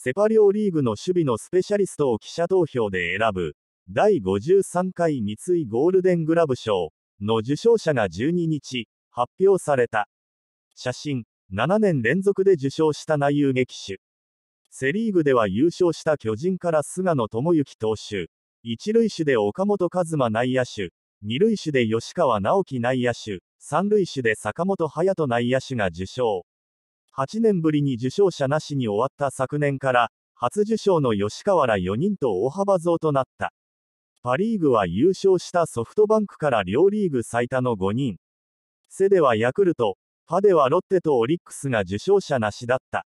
セパ両リーグの守備のスペシャリストを記者投票で選ぶ、第53回三井ゴールデングラブ賞の受賞者が12日、発表された。写真、7年連続で受賞した内遊撃手。セリーグでは優勝した巨人から菅野智之投手、一塁手で岡本和真内野手、二塁手で吉川直樹内野手、三塁手で坂本勇人内野手が受賞。8年ぶりに受賞者なしに終わった昨年から、初受賞の吉川ら4人と大幅増となった。パ・リーグは優勝したソフトバンクから両リーグ最多の5人。セではヤクルト、パではロッテとオリックスが受賞者なしだった。